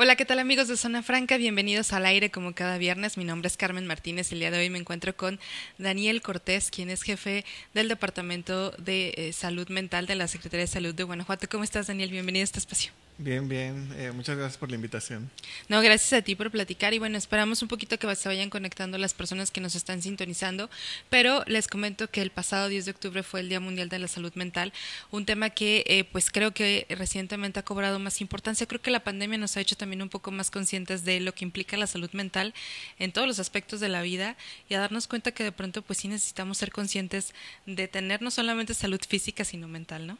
Hola, ¿qué tal amigos de Zona Franca? Bienvenidos al aire como cada viernes. Mi nombre es Carmen Martínez. El día de hoy me encuentro con Daniel Cortés, quien es jefe del Departamento de eh, Salud Mental de la Secretaría de Salud de Guanajuato. ¿Cómo estás, Daniel? Bienvenido a este espacio. Bien, bien. Eh, muchas gracias por la invitación. No, gracias a ti por platicar y bueno, esperamos un poquito que se vayan conectando las personas que nos están sintonizando, pero les comento que el pasado 10 de octubre fue el Día Mundial de la Salud Mental, un tema que eh, pues creo que recientemente ha cobrado más importancia. Creo que la pandemia nos ha hecho también un poco más conscientes de lo que implica la salud mental en todos los aspectos de la vida y a darnos cuenta que de pronto pues sí necesitamos ser conscientes de tener no solamente salud física sino mental, ¿no?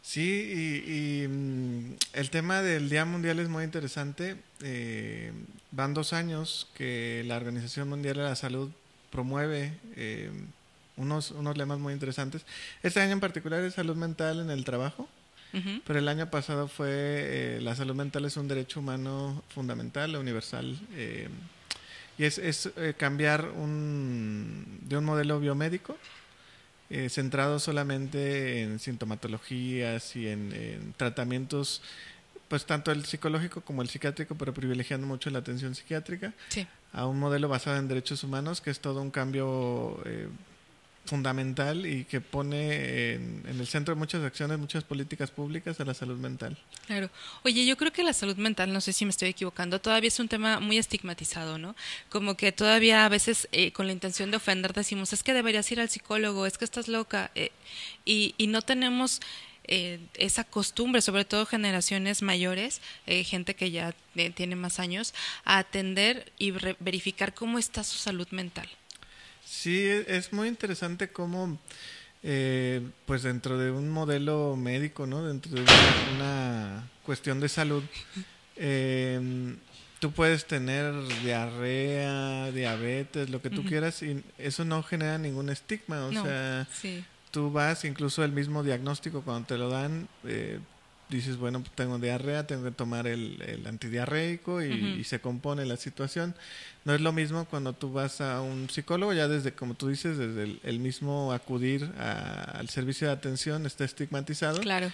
Sí, y, mm, el tema del Día Mundial es muy interesante. Eh, van dos años que la Organización Mundial de la Salud promueve eh, unos, unos lemas muy interesantes. Este año en particular es salud mental en el trabajo pero el año pasado fue eh, la salud mental es un derecho humano fundamental, universal. Eh, y es, eh, cambiar un, de un modelo biomédico centrado solamente en sintomatologías y en, tratamientos, pues tanto el psicológico como el psiquiátrico, pero privilegiando mucho la atención psiquiátrica, a un modelo basado en derechos humanos, que es todo un cambio fundamental y que pone en, el centro de muchas acciones, muchas políticas públicas a la salud mental. Claro. Oye, yo creo que la salud mental, no sé si me estoy equivocando, todavía es un tema muy estigmatizado, ¿no? Como que todavía a veces eh, con la intención de ofender decimos, es que deberías ir al psicólogo, es que estás loca, eh, y, no tenemos... Eh, esa costumbre, sobre todo generaciones mayores, gente que ya tiene más años, a atender y verificar cómo está su salud mental. Sí, e, es muy interesante cómo, eh, pues dentro de un modelo médico, ¿no? Dentro de una cuestión de salud, eh, tú puedes tener diarrea, diabetes, lo que tú quieras, y eso no genera ningún estigma, o sea... Tú vas, incluso el mismo diagnóstico cuando te lo dan, eh, dices, bueno, pues, tengo diarrea, tengo que tomar el, el antidiarreico y, se compone la situación. No es lo mismo cuando tú vas a un psicólogo, ya desde, como tú dices, desde el, mismo acudir al servicio de atención está estigmatizado. Claro.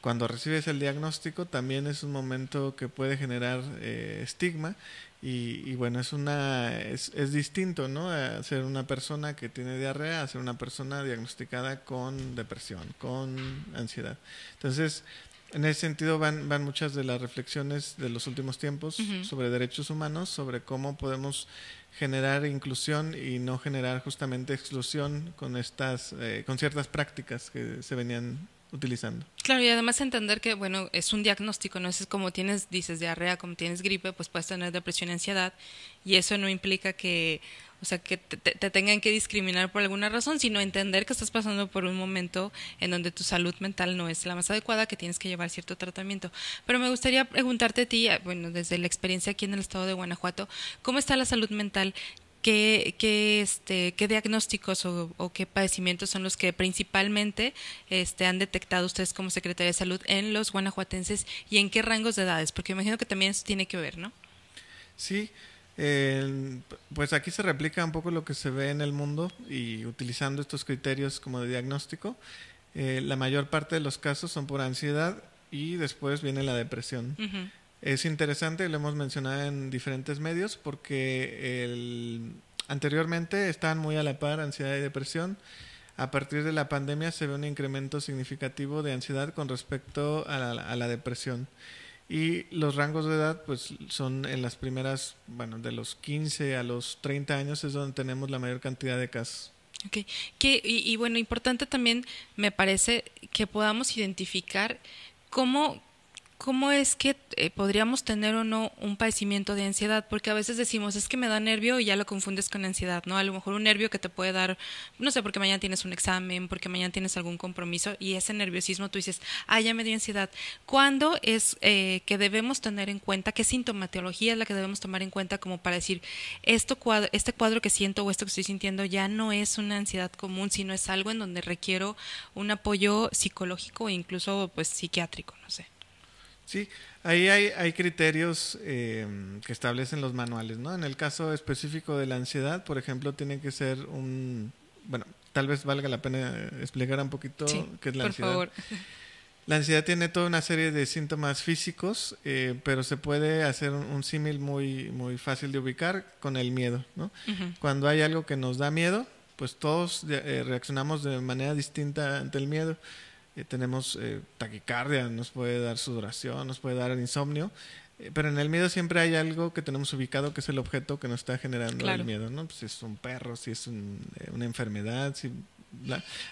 Cuando recibes el diagnóstico también es un momento que puede generar eh, estigma y, bueno, es una es, es distinto, ¿no? A ser una persona que tiene diarrea a ser una persona diagnosticada con depresión, con ansiedad. Entonces, en ese sentido van, van muchas de las reflexiones de los últimos tiempos sobre derechos humanos, sobre cómo podemos generar inclusión y no generar justamente exclusión con estas, eh, con ciertas prácticas que se venían utilizando. Claro, y además entender que, bueno, es un diagnóstico, ¿no? Es como tienes, dices, diarrea, como tienes gripe, pues puedes tener depresión y ansiedad, y eso no implica que, o sea, que te, tengan que discriminar por alguna razón, sino entender que estás pasando por un momento en donde tu salud mental no es la más adecuada, que tienes que llevar cierto tratamiento. Pero me gustaría preguntarte a ti, ah, bueno, desde la experiencia aquí en el estado de Guanajuato, ¿cómo está la salud mental? ¿Qué, qué, este, qué diagnósticos o, qué padecimientos son los que principalmente este, han detectado ustedes como Secretaría de Salud en los guanajuatenses y en qué rangos de edades? Porque imagino que también eso tiene que ver, ¿no? Sí, pues aquí se replica un poco lo que se ve en el mundo y utilizando estos criterios como de diagnóstico, eh, la mayor parte de los casos son por ansiedad y después viene la depresión. Es interesante, lo hemos mencionado en diferentes medios porque anteriormente estaban muy a la par ansiedad y depresión. A partir de la pandemia se ve un incremento significativo de ansiedad con respecto a la depresión. Y los rangos de edad, pues son en las primeras, bueno, de los 15 a los 30 años es donde tenemos la mayor cantidad de casos. Ok, que, y bueno, importante también me parece que podamos identificar cómo, ¿Cómo es que eh, podríamos tener o no un padecimiento de ansiedad? Porque a veces decimos, es que me da nervio y ya lo confundes con ansiedad, ¿no? A lo mejor un nervio que te puede dar, no sé, porque mañana tienes un examen, porque mañana tienes algún compromiso y ese nerviosismo tú dices, ah, ya me dio ansiedad. ¿Cuándo es eh, que debemos tener en cuenta, qué sintomatología es la que debemos tomar en cuenta como para decir, esto este cuadro que siento o esto que estoy sintiendo ya no es una ansiedad común, sino es algo en donde requiero un apoyo psicológico e incluso pues psiquiátrico, no sé? Sí, ahí hay, hay criterios em, que establecen los manuales, ¿no? En el caso específico de la ansiedad, por ejemplo, tiene que ser un, bueno, tal vez valga la pena explicar un poquito qué es la por ansiedad. Favor. La ansiedad tiene toda una serie de síntomas físicos, eh, pero se puede hacer un, símil muy, muy fácil de ubicar con el miedo, ¿no? Cuando hay algo que nos da miedo, pues todos eh, reaccionamos de manera distinta ante el miedo. Eh, tenemos eh, taquicardia, nos puede dar sudoración, nos puede dar insomnio. Eh, pero en el miedo siempre hay algo que tenemos ubicado que es el objeto que nos está generando el miedo, ¿no? Pues, si es un perro, si es una enfermedad, si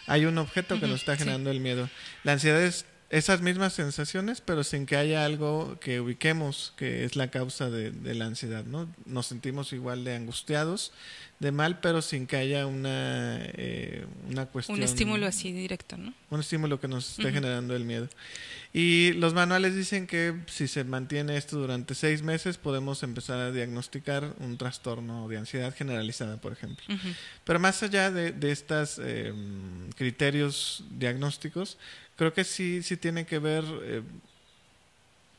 hay un objeto que nos está generando el miedo. La ansiedad es esas mismas sensaciones, pero sin que haya algo que ubiquemos que es la causa de, la ansiedad, ¿no? Nos sentimos igual de angustiados, de mal, pero sin que haya una, eh, cuestión... Un estímulo así directo, ¿no? Un estímulo que nos esté generando el miedo. Y los manuales dicen que si se mantiene esto durante seis meses, podemos empezar a diagnosticar un trastorno de ansiedad generalizada, por ejemplo. Pero más allá de, de estos em, criterios diagnósticos, creo que sí, sí tiene que ver, eh,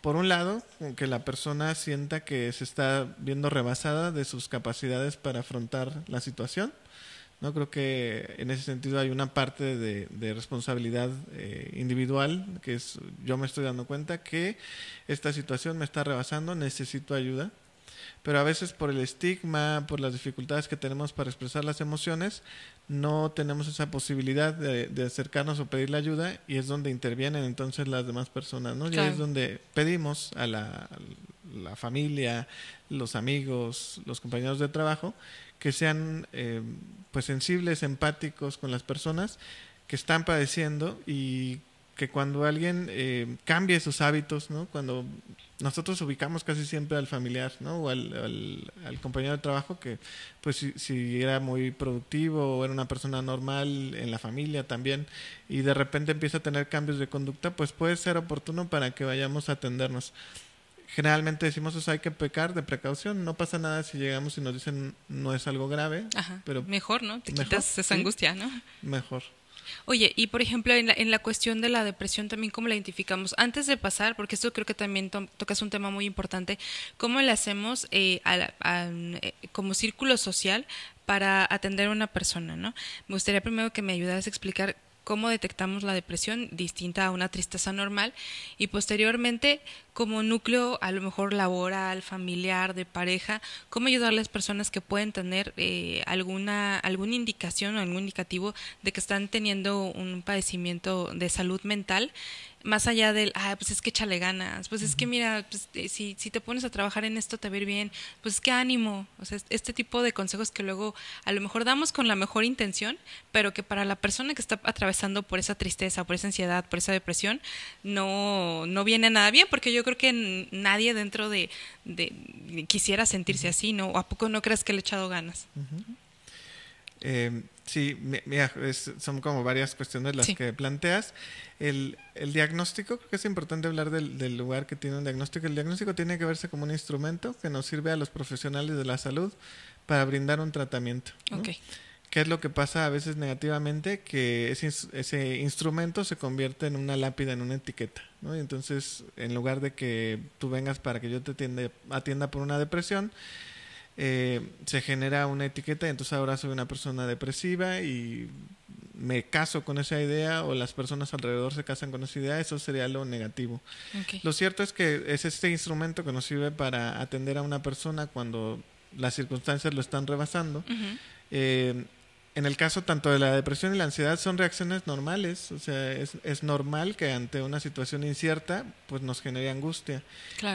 por un lado, con que la persona sienta que se está viendo rebasada de sus capacidades para afrontar la situación. No creo que en ese sentido hay una parte de, responsabilidad eh, individual, que es yo me estoy dando cuenta que esta situación me está rebasando, necesito ayuda. Pero a veces por el estigma, por las dificultades que tenemos para expresar las emociones, no tenemos esa posibilidad de, acercarnos o pedir la ayuda y es donde intervienen entonces las demás personas, ¿no? Y es donde pedimos a la, familia, los amigos, los compañeros de trabajo que sean eh, pues sensibles, empáticos con las personas que están padeciendo y que cuando alguien eh, cambie sus hábitos, ¿no? Cuando nosotros ubicamos casi siempre al familiar, ¿no? O al, compañero de trabajo que, pues, si, era muy productivo o era una persona normal en la familia también, y de repente empieza a tener cambios de conducta, pues puede ser oportuno para que vayamos a atendernos. Generalmente decimos, o hay que pecar de precaución, no pasa nada si llegamos y nos dicen no es algo grave. Pero mejor, ¿no? Te quitas esa angustia, ¿no? Mejor. Oye, y por ejemplo, en la, en la cuestión de la depresión también, ¿cómo la identificamos? Antes de pasar, porque esto creo que también tocas un tema muy importante, ¿cómo le hacemos eh, eh, como círculo social para atender a una persona, ¿no? Me gustaría primero que me ayudaras a explicar cómo detectamos la depresión distinta a una tristeza normal y posteriormente como núcleo a lo mejor laboral, familiar, de pareja, cómo ayudar a las personas que pueden tener eh, alguna, alguna indicación o algún indicativo de que están teniendo un padecimiento de salud mental más allá del, ah, pues es que échale ganas, pues es que mira, pues, eh, si, si, te pones a trabajar en esto te va a ir bien, pues qué ánimo, o sea, este tipo de consejos que luego a lo mejor damos con la mejor intención, pero que para la persona que está atravesando por esa tristeza, por esa ansiedad, por esa depresión, no, no viene nada bien, porque yo creo que nadie dentro de, quisiera sentirse así, ¿no? ¿O ¿A poco no crees que le he echado ganas? eh, Sí, son como varias cuestiones las que planteas. El, diagnóstico, creo que es importante hablar del, lugar que tiene un diagnóstico. El diagnóstico tiene que verse como un instrumento que nos sirve a los profesionales de la salud para brindar un tratamiento. ¿Qué es lo que pasa a veces negativamente? Que ese, instrumento se convierte en una lápida, en una etiqueta. Y entonces, en lugar de que tú vengas para que yo te atienda por una depresión, eh, se genera una etiqueta, Y entonces ahora soy una persona depresiva y me caso con esa idea o las personas alrededor se casan con esa idea, eso sería lo negativo. Lo cierto es que es este instrumento que nos sirve para atender a una persona cuando las circunstancias lo están rebasando en el caso tanto de la depresión y la ansiedad son reacciones normales, o sea, es, es normal que ante una situación incierta pues nos genere angustia.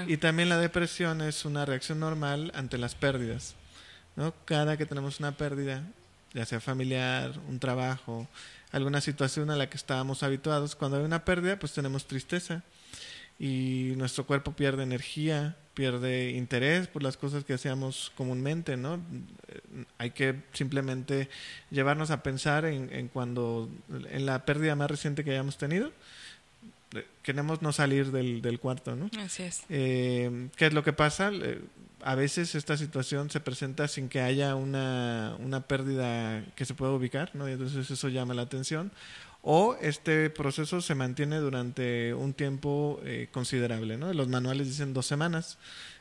Y también la depresión es una reacción normal ante las pérdidas, ¿no? Cada que tenemos una pérdida, ya sea familiar, un trabajo, alguna situación a la que estábamos habituados, cuando hay una pérdida pues tenemos tristeza y nuestro cuerpo pierde energía, pierde interés por las cosas que hacíamos comúnmente, ¿no? Eh, hay que simplemente llevarnos a pensar en, cuando, en la pérdida más reciente que hayamos tenido. Queremos no salir del, cuarto, ¿no? Así es. Eh, ¿Qué es lo que pasa? Eh, a veces esta situación se presenta sin que haya una, una pérdida que se pueda ubicar, ¿no? Y entonces eso llama la atención o este proceso se mantiene durante un tiempo eh, considerable. Los manuales dicen dos semanas.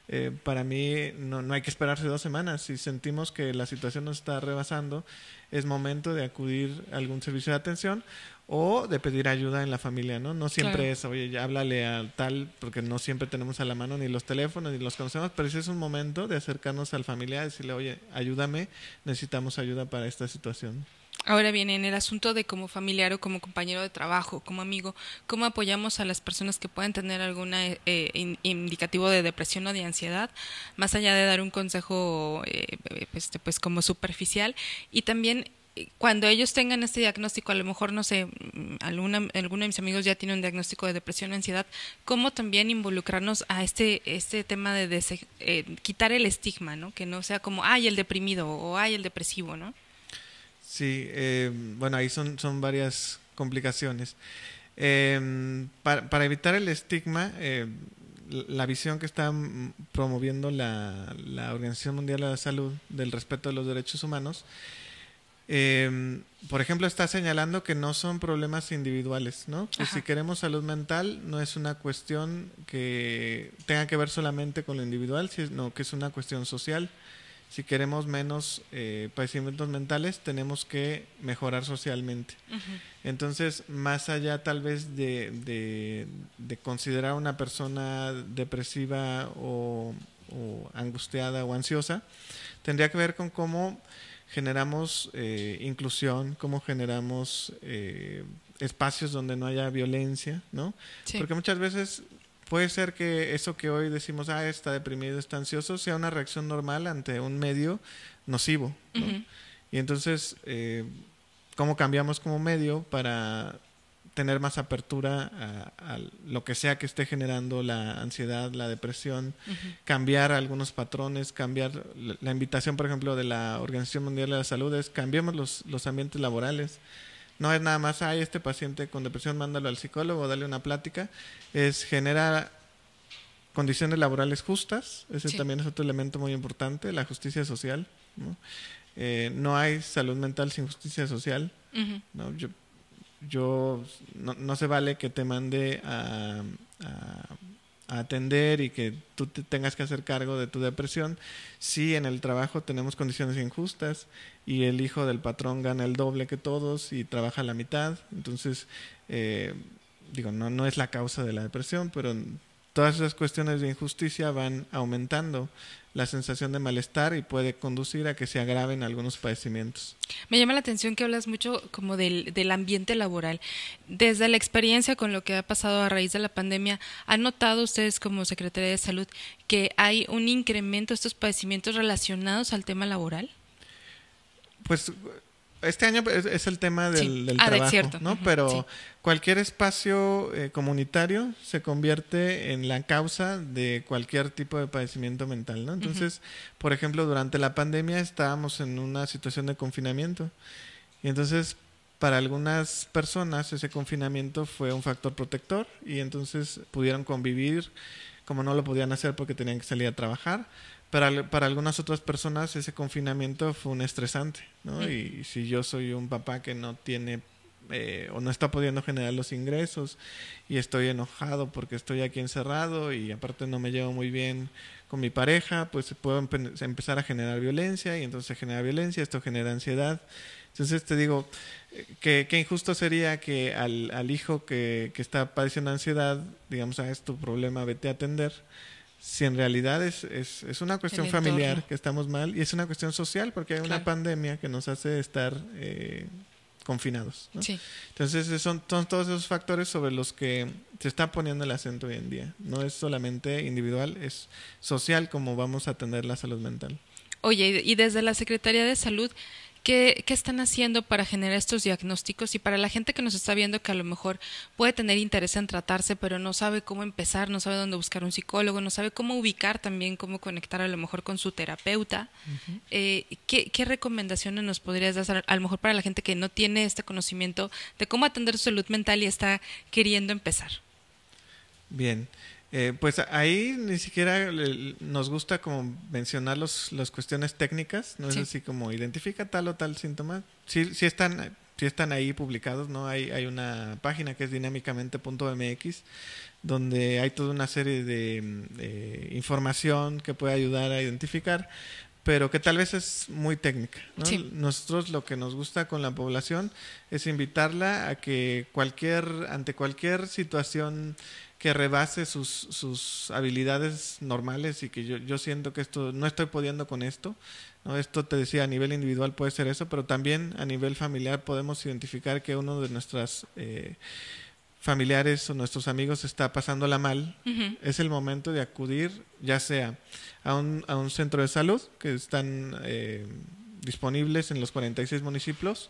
Eh, para mí no, hay que esperarse dos semanas. Si sentimos que la situación nos está rebasando, es momento de acudir a algún servicio de atención o de pedir ayuda en la familia. No, siempre es, oye, háblale a tal, porque no siempre tenemos a la mano ni los teléfonos ni los conocemos, pero sí es un momento de acercarnos al familiar y decirle, oye, ayúdame, necesitamos ayuda para esta situación. Ahora bien, en el asunto de como familiar o como compañero de trabajo, como amigo, ¿cómo apoyamos a las personas que puedan tener algún eh, eh, indicativo de depresión o de ansiedad, más allá de dar un consejo eh, pues, este, pues, como superficial? Y también cuando ellos tengan este diagnóstico, a lo mejor, no sé, mm, alguno de mis amigos ya tiene un diagnóstico de depresión o ansiedad, ¿cómo también involucrarnos a este, este tema de, quitar el estigma, ¿no? Que no sea como, ay, el deprimido o ay, el depresivo, ¿no? Sí, eh, bueno, ahí son, varias complicaciones. Em, para, evitar el estigma, eh, la visión que está promoviendo la, Organización Mundial de la Salud del respeto de los derechos humanos, em, por ejemplo, está señalando que no son problemas individuales, ¿no? Que si queremos salud mental no es una cuestión que tenga que ver solamente con lo individual, sino que es una cuestión social si queremos menos eh, padecimientos mentales, tenemos que mejorar socialmente. Entonces, más allá tal vez de, considerar a una persona depresiva o, angustiada o ansiosa, tendría que ver con cómo generamos eh, inclusión, cómo generamos... Eh, espacios donde no haya violencia, ¿no? Porque muchas veces Puede ser que eso que hoy decimos, ah, está deprimido, está ansioso, sea una reacción normal ante un medio nocivo. Y entonces, eh, ¿cómo cambiamos como medio para tener más apertura a, lo que sea que esté generando la ansiedad, la depresión, cambiar algunos patrones, cambiar la invitación, por ejemplo, de la Organización Mundial de la Salud es cambiemos los, los ambientes laborales. No es nada más, hay este paciente con depresión, mándalo al psicólogo, dale una plática. Es generar condiciones laborales justas, ese también es otro elemento muy importante, la justicia social. No, eh, hay salud mental sin justicia social. ¿no? Yo, no, no, se vale que te mande a atender y que tú tengas que hacer cargo de tu depresión. Si en el trabajo tenemos condiciones injustas y el hijo del patrón gana el doble que todos y trabaja la mitad, entonces, eh, digo, no, no es la causa de la depresión, pero todas esas cuestiones de injusticia van aumentando la sensación de malestar y puede conducir a que se agraven algunos padecimientos. Me llama la atención que hablas mucho como del, del ambiente laboral. Desde la experiencia con lo que ha pasado a raíz de la pandemia, ¿han notado ustedes como Secretaría de Salud que hay un incremento de estos padecimientos relacionados al tema laboral? Pues este año es, el tema del, ah, trabajo, ¿no? Pero cualquier espacio eh, comunitario se convierte en la causa de cualquier tipo de padecimiento mental, ¿no? Entonces, por ejemplo, durante la pandemia estábamos en una situación de confinamiento y entonces para algunas personas ese confinamiento fue un factor protector y entonces pudieron convivir como no lo podían hacer porque tenían que salir a trabajar para, para algunas otras personas ese confinamiento fue un estresante, ¿no? Y si yo soy un papá que no tiene eh, o no está pudiendo generar los ingresos y estoy enojado porque estoy aquí encerrado y aparte no me llevo muy bien con mi pareja, pues puedo empezar a generar violencia y entonces se genera violencia, esto genera ansiedad. Entonces te digo, eh, que, injusto sería que al, al hijo que, que, está padeciendo ansiedad, digamos, ah, es tu problema, vete a atender si en realidad es, es, es una cuestión familiar que estamos mal y es una cuestión social porque hay una pandemia que nos hace estar eh, confinados. Entonces son, son, todos esos factores sobre los que se está poniendo el acento hoy en día. No es solamente individual, es social como vamos a atender la salud mental. Oye, y desde la Secretaría de Salud, ¿Qué, ¿Qué están haciendo para generar estos diagnósticos? Y para la gente que nos está viendo que a lo mejor puede tener interés en tratarse, pero no sabe cómo empezar, no sabe dónde buscar un psicólogo, no sabe cómo ubicar también, cómo conectar a lo mejor con su terapeuta, eh, ¿qué, ¿qué, recomendaciones nos podrías dar a lo mejor para la gente que no tiene este conocimiento de cómo atender su salud mental y está queriendo empezar? Bien. Eh, pues ahí ni siquiera nos gusta como mencionar los, las cuestiones técnicas, no es así como identifica tal o tal síntoma. Sí, sí están, sí están ahí publicados, ¿no? Hay, hay una página que es dinámicamente.mx donde hay toda una serie de, información que puede ayudar a identificar, pero que tal vez es muy técnica. Nosotros lo que nos gusta con la población es invitarla a que cualquier, ante cualquier situación que rebase sus, habilidades normales y que yo, siento que esto no estoy pudiendo con esto. ¿no? Esto te decía, a nivel individual puede ser eso, pero también a nivel familiar podemos identificar que uno de nuestras... Eh, familiares o nuestros amigos está pasándola mal, es el momento de acudir ya sea a un, a un centro de salud que están eh, disponibles en los 46 municipios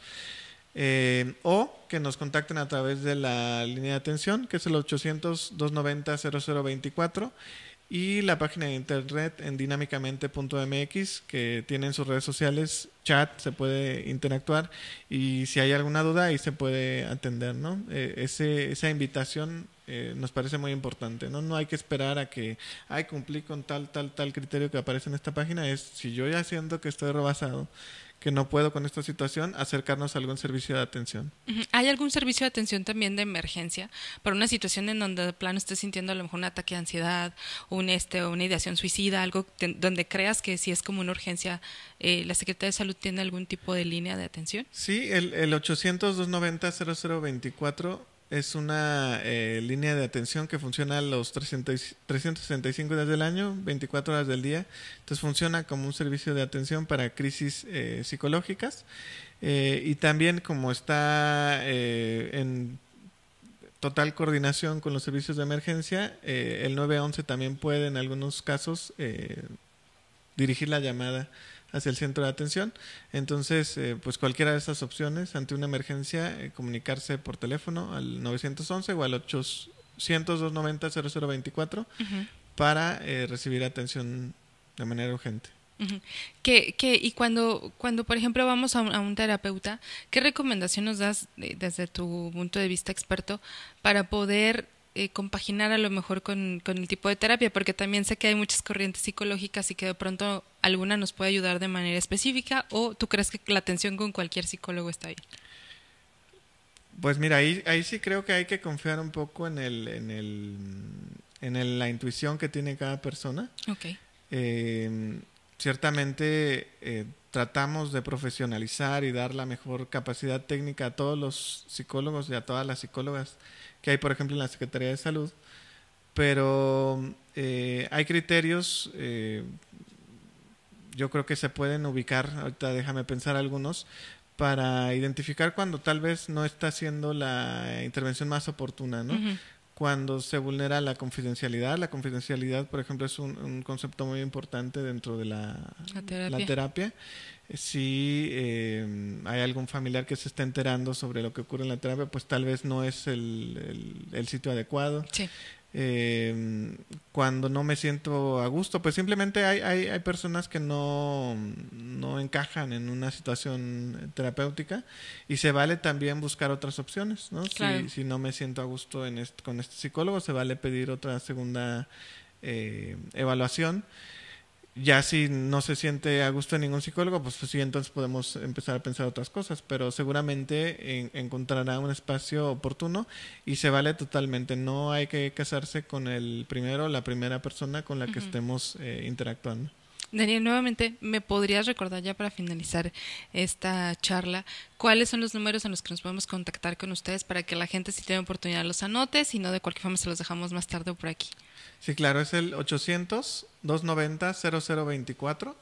eh, o que nos contacten a través de la línea de atención, que es el 800-290-0024, y la página de internet en dinámicamente.mx, que tienen sus redes sociales, chat, se puede interactuar, y si hay alguna duda, ahí se puede atender, ¿no? Eh, ese, esa invitación eh, nos parece muy importante. ¿no? no hay que esperar a que, ay, cumplí con tal, tal, tal criterio que aparece en esta página. Es si yo ya siento que estoy rebasado, que no puedo con esta situación, acercarnos a algún servicio de atención. ¿Hay algún servicio de atención también de emergencia para una situación en donde de plano estés sintiendo a lo mejor un ataque de ansiedad, un este, una ideación suicida, algo donde creas que si es como una urgencia, eh, la Secretaría de Salud tiene algún tipo de línea de atención? Sí, el, el 800-290-0024 es una eh, línea de atención que funciona los 365 días del año, 24 horas del día. Entonces funciona como un servicio de atención para crisis eh, psicológicas. Eh, y también como está en total coordinación con los servicios de emergencia, el 911 también puede en algunos casos dirigir la llamada hacia el centro de atención. Entonces, eh, pues cualquiera de estas opciones, ante una emergencia, eh, comunicarse por teléfono al 911 o al 800-290-0024 para eh, recibir atención de manera urgente. y cuando, cuando, por ejemplo, vamos a un, a un terapeuta, ¿qué recomendación nos das desde tu punto de vista experto para poder eh, compaginar a lo mejor con, el tipo de terapia, porque también sé que hay muchas corrientes psicológicas y que de pronto alguna nos puede ayudar de manera específica, o tú crees que la atención con cualquier psicólogo está ahí Pues mira, ahí, ahí sí creo que hay que confiar un poco en, el, en, el, en la intuición que tiene cada persona. Okay. Eh, ciertamente eh, tratamos de profesionalizar y dar la mejor capacidad técnica a todos los psicólogos y a todas las psicólogas que hay, por ejemplo, en la Secretaría de Salud, pero eh, hay criterios, eh, yo creo que se pueden ubicar, ahorita déjame pensar algunos, para identificar cuando tal vez no está siendo la intervención más oportuna, ¿no? cuando se vulnera la confidencialidad. La confidencialidad, por ejemplo, es un, concepto muy importante dentro de la, terapia. Si eh, hay algún familiar que se está enterando sobre lo que ocurre en la terapia, pues tal vez no es el, sitio adecuado. Sí eh, cuando no me siento a gusto. Pues simplemente hay, hay, personas que no, encajan en una situación terapéutica y se vale también buscar otras opciones, ¿no? Si, si, no me siento a gusto en con este psicólogo, se vale pedir otra segunda eh, evaluación ya si no se siente a gusto ningún psicólogo, pues, pues, sí, entonces podemos empezar a pensar otras cosas, pero seguramente encontrará un espacio oportuno y se vale totalmente. No hay que casarse con el primero, la primera persona con la que estemos eh, interactuando. Daniel, nuevamente, ¿me podrías recordar ya para finalizar esta charla cuáles son los números en los que nos podemos contactar con ustedes para que la gente, si tiene oportunidad, los anote? y no, de cualquier forma, se los dejamos más tarde por aquí. Sí, claro, es el 800-290-0024.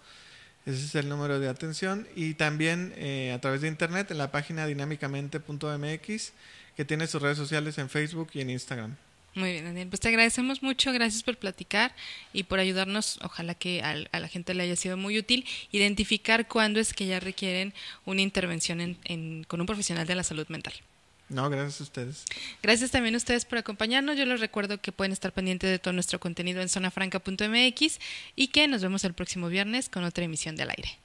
Ese es el número de atención. Y también eh, a través de internet en la página dinámicamente.mx, que tiene sus redes sociales en Facebook y en Instagram. Muy bien, Daniel. Pues te agradecemos mucho, gracias por platicar y por ayudarnos. Ojalá que a, la gente le haya sido muy útil identificar cuándo es que ya requieren una intervención con un profesional de la salud mental. No, gracias a ustedes. Gracias también a ustedes por acompañarnos. Yo les recuerdo que pueden estar pendientes de todo nuestro contenido en zonafranca.mx y que nos vemos el próximo viernes con otra emisión del aire.